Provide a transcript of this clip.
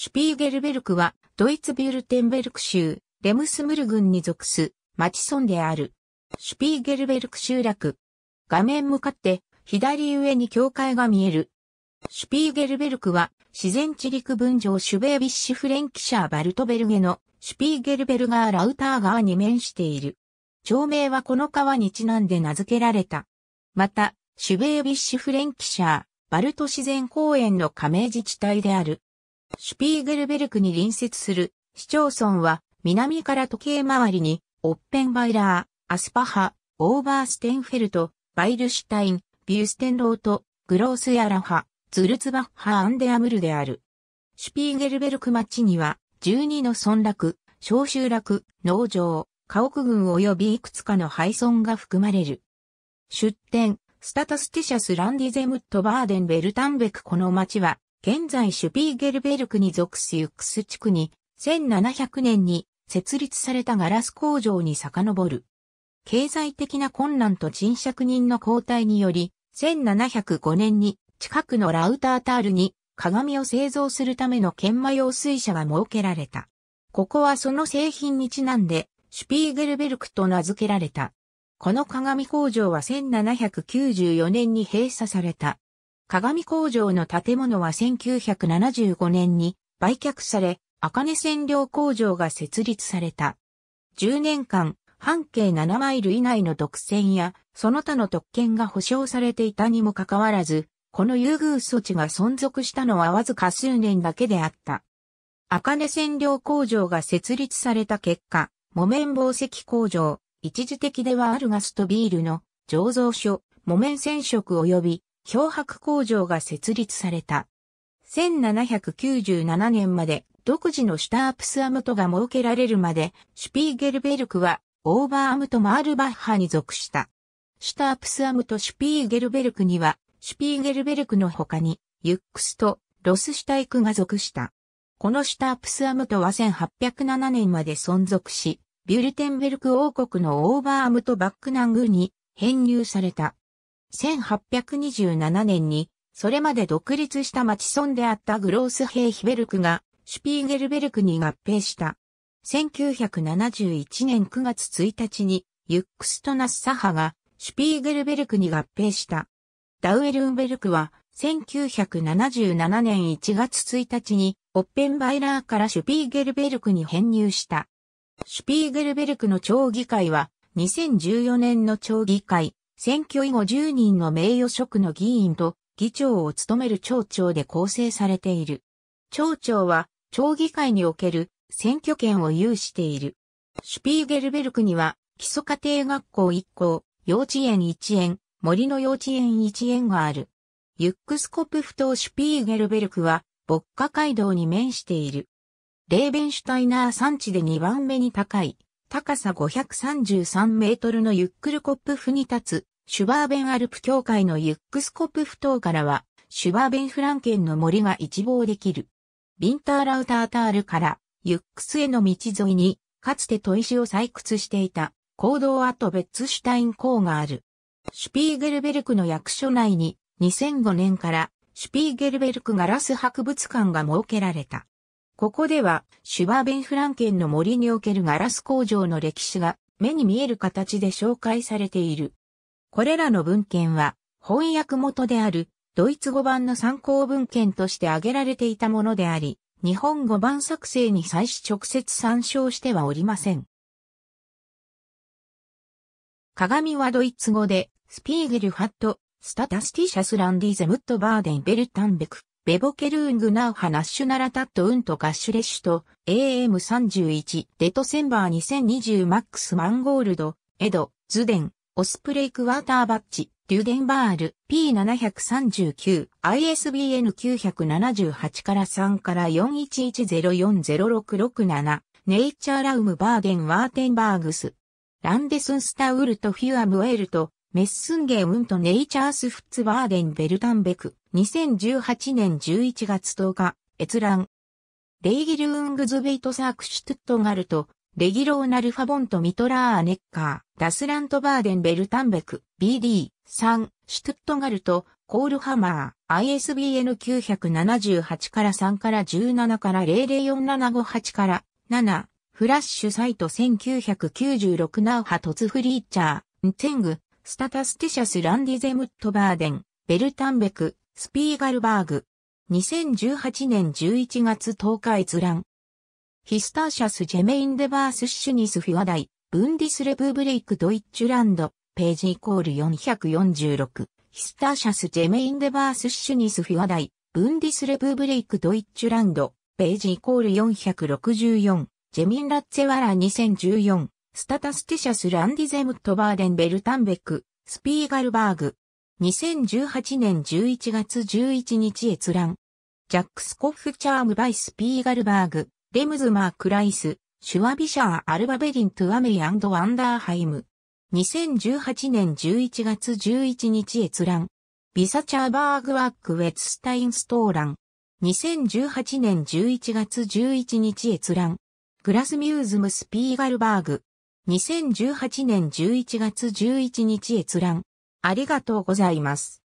シュピーゲルベルクは、ドイツビュルテンベルク州、レムスムル郡に属す、町村である。シュピーゲルベルク集落。画面向かって、左上に教会が見える。シュピーゲルベルクは、自然地陸分上シュベービッシュフレンキシャーバルトベルゲの、シュピーゲルベルガーラウター川に面している。町名はこの川にちなんで名付けられた。また、シュベービッシュフレンキシャー、バルト自然公園の加盟自治体である。シュピーゲルベルクに隣接する市町村は南から時計回りにオッペンバイラー、アスパハ、オーバーステンフェルト、バイルシュタイン、ビューステンロート、グロースヤラハ、ツルツバッハ・アンデアムルである。シュピーゲルベルク町には12の村落、小集落、農場、家屋群及びいくつかの廃村が含まれる。出典、スタタスティシャス・ランディゼムット・バーデン・ベルタンベクこの町は現在シュピーゲルベルクに属すユックス地区に、1700年に設立されたガラス工場に遡る。経済的な困難と賃借人の交代により、1705年に近くのラウタータールに鏡を製造するための研磨用水車が設けられた。ここはその製品にちなんで、シュピーゲルベルクと名付けられた。この鏡工場は1794年に閉鎖された。鏡工場の建物は1975年に売却され、赤根染料工場が設立された。10年間、半径7マイル以内の独占や、その他の特権が保障されていたにもかかわらず、この優遇措置が存続したのはわずか数年だけであった。赤根染料工場が設立された結果、木綿紡績工場、一時的ではあるガスとビールの醸造所、木綿染色及び漂白工場が設立された。1797年まで独自のシュタープスアムトが設けられるまで、シュピーゲルベルクはオーバーアムトマールバッハに属した。シュタープスアムトシュピーゲルベルクには、シュピーゲルベルクの他に、ユックスとロスシュタイクが属した。このシュタープスアムトは1807年まで存続し、ビュルテンベルク王国のオーバーアムトバックナングに編入された。1827年に、それまで独立した町村であったグロースヘイヒベルクが、シュピーゲルベルクに合併した。1971年9月1日に、ユックストナスサハが、シュピーゲルベルクに合併した。ダウエルンベルクは、1977年1月1日に、オッペンバイラーからシュピーゲルベルクに編入した。シュピーゲルベルクの町議会は、2014年の町議会、選挙以後10人の名誉職の議員と議長を務める町長で構成されている。町長は町議会における選挙権を有している。シュピーゲルベルクには基礎家庭学校1校、幼稚園1園、森の幼稚園1園がある。ユックスコプフ島。シュピーゲルベルクは、牧歌街道に面している。レーベンシュタイナー山地で2番目に高い、高さ533メートルのユックルコップフに立つ、シュバーベンアルプ協会のユックスコップフ島からは、シュバーベンフランケンの森が一望できる。ビンターラウタータールから、ユックスへの道沿いに、かつて砥石を採掘していた、坑道跡ベッツシュタイン港がある。シュピーゲルベルクの役所内に、2005年から、シュピーゲルベルクガラス博物館が設けられた。ここでは、シュバーベンフランケンの森におけるガラス工場の歴史が目に見える形で紹介されている。これらの文献は、翻訳元であるドイツ語版の参考文献として挙げられていたものであり、日本語版作成に際し直接参照してはおりません。鏡はドイツ語で、スピーゲルファット、スタタスティシャスランディゼムットバーデンベルタンベク。ベボケルーングナウハナッシュナラタットウントガッシュレッシュと AM31 デトセンバー2020マックスマンゴールド、エド、ズデン、オスプレイクワーターバッチ、デュデンバール、P739、ISBN978 から3から4 1 1 0 4 0 6 6 7ネイチャーラウムバーデンワーテンバーグス、ランデスンスタウルトフュアムエルト、メッスンゲウントネイチャースフッツバーデンベルタンベク、2018年11月10日、閲覧。レイギルウングズベイトサークシュトゥットガルト、レギローナルファボントミトラーアネッカー、ダスラントバーデンベルタンベク、BD、3、シュトゥットガルト、コールハマー、ISBN 978から3から17から004758から7、フラッシュサイト1996ナウハトツフリーチャー、ンテング、スタタスティシャスランディゼムットバーデン、ベルタンベク、スピーガルバーグ。2018年11月10日閲覧。ヒスターシャス・ジェメイン・デバース・シュニス・フィワダイ、ブンディス・レブ・ブレイク・ドイッチュランド、ページイコール446。ヒスターシャス・ジェメイン・デバース・シュニス・フィワダイ、ブンディス・レブ・ブレイク・ドイッチュランド、ページイコール464。ジェミン・ラッツェワラ2014。スタタスティシャス・ランディゼム・トバーデン・ベルタンベク、スピーガルバーグ。2018年11月11日閲覧。ジャック・スコッフ・チャーム・バイス・ピーガルバーグ、レムズ・マー・クライス、シュワビシャー・アルバベリン・トゥ・アメイ・アンド・ワンダーハイム。2018年11月11日閲覧。ビサ・チャーバーグ・ワック・ウェツ・スタイン・ストーラン。2018年11月11日閲覧。グラスミューズムスピーガルバーグ。2018年11月11日閲覧。ありがとうございます。